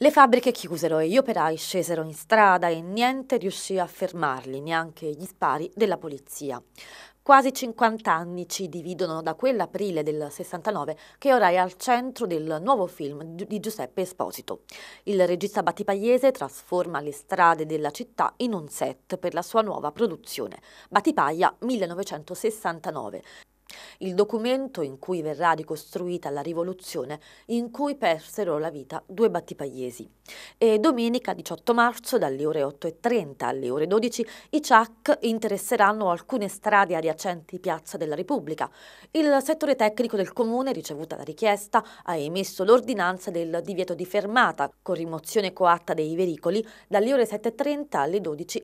Le fabbriche chiusero e gli operai scesero in strada e niente riuscì a fermarli, neanche gli spari della polizia. Quasi 50 anni ci dividono da quell'aprile del 69 che ora è al centro del nuovo film di Giuseppe Esposito. Il regista Battipagliese trasforma le strade della città in un set per la sua nuova produzione, Battipaglia 1969, il documento in cui verrà ricostruita la rivoluzione in cui persero la vita due battipagliesi. E domenica 18 marzo dalle ore 8.30 alle ore 12 i CIAC interesseranno alcune strade adiacenti Piazza della Repubblica. Il settore tecnico del Comune, ricevuta la richiesta, ha emesso l'ordinanza del divieto di fermata con rimozione coatta dei veicoli dalle ore 7.30 alle 12.